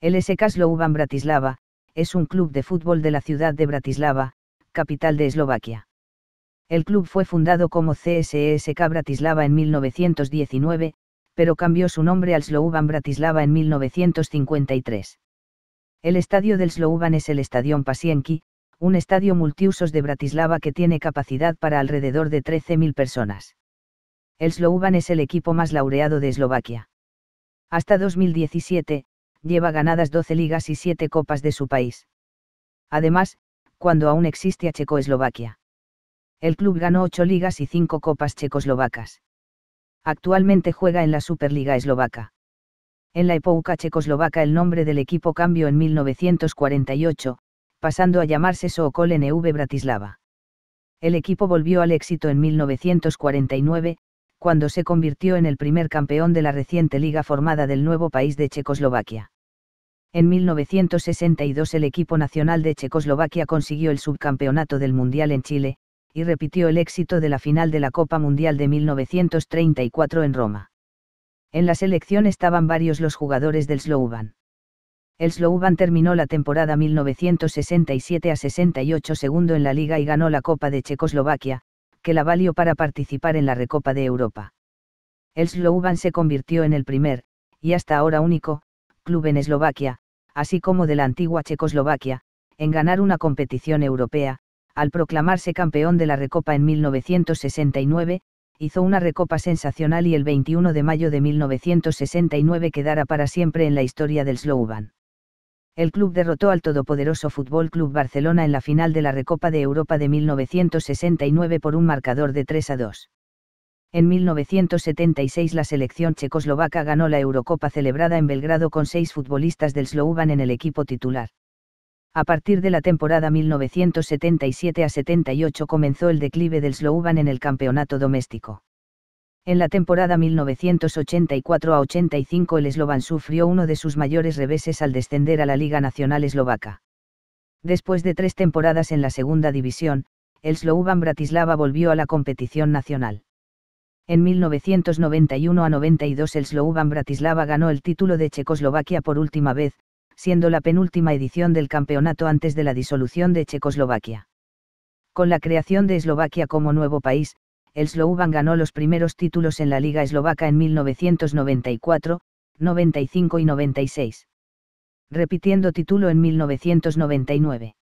El SK Slovan Bratislava, es un club de fútbol de la ciudad de Bratislava, capital de Eslovaquia. El club fue fundado como CSSK e Bratislava en 1919, pero cambió su nombre al Slovan Bratislava en 1953. El estadio del Slovan es el Estadio Pasienki, un estadio multiusos de Bratislava que tiene capacidad para alrededor de 13.000 personas. El Slovan es el equipo más laureado de Eslovaquia. Hasta 2017, lleva ganadas 12 ligas y 7 copas de su país. Además, cuando aún existe a Checoslovaquia. El club ganó 8 ligas y 5 copas checoslovacas actualmente juega en la Superliga Eslovaca. En la época checoslovaca el nombre del equipo cambió en 1948, pasando a llamarse Sokol NV Bratislava. El equipo volvió al éxito en 1949, cuando se convirtió en el primer campeón de la reciente liga formada del nuevo país de Checoslovaquia. En 1962 el equipo nacional de Checoslovaquia consiguió el subcampeonato del Mundial en Chile, y repitió el éxito de la final de la Copa Mundial de 1934 en Roma. En la selección estaban varios los jugadores del Slovan. El Slovan terminó la temporada 1967 a 68 segundo en la liga y ganó la Copa de Checoslovaquia, que la valió para participar en la Recopa de Europa. El Slovan se convirtió en el primer, y hasta ahora único, club en Eslovaquia, así como de la antigua Checoslovaquia, en ganar una competición europea, al proclamarse campeón de la Recopa en 1969, hizo una Recopa sensacional y el 21 de mayo de 1969 quedará para siempre en la historia del Slovan. El club derrotó al todopoderoso Fútbol Club Barcelona en la final de la Recopa de Europa de 1969 por un marcador de 3 a 2. En 1976 la selección checoslovaca ganó la Eurocopa celebrada en Belgrado con seis futbolistas del Slovan en el equipo titular. A partir de la temporada 1977 a 78 comenzó el declive del Slovan en el campeonato doméstico. En la temporada 1984 a 85 el Slovan sufrió uno de sus mayores reveses al descender a la Liga Nacional Eslovaca. Después de tres temporadas en la segunda división, el Slovan Bratislava volvió a la competición nacional. En 1991 a 92 el Slovan Bratislava ganó el título de Checoslovaquia por última vez, siendo la penúltima edición del campeonato antes de la disolución de Checoslovaquia. Con la creación de Eslovaquia como nuevo país, el Slovan ganó los primeros títulos en la Liga Eslovaca en 1994, 95 y 96. Repitiendo título en 1999.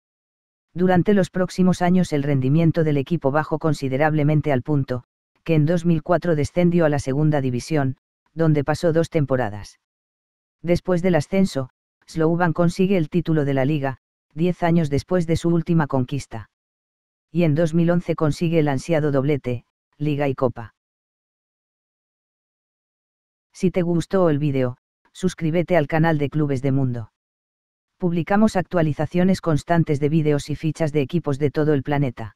Durante los próximos años el rendimiento del equipo bajó considerablemente al punto, que en 2004 descendió a la segunda división, donde pasó dos temporadas. Después del ascenso, Slouban consigue el título de la liga, 10 años después de su última conquista. Y en 2011 consigue el ansiado doblete, liga y copa. Si te gustó el vídeo, suscríbete al canal de Clubes de Mundo. Publicamos actualizaciones constantes de vídeos y fichas de equipos de todo el planeta.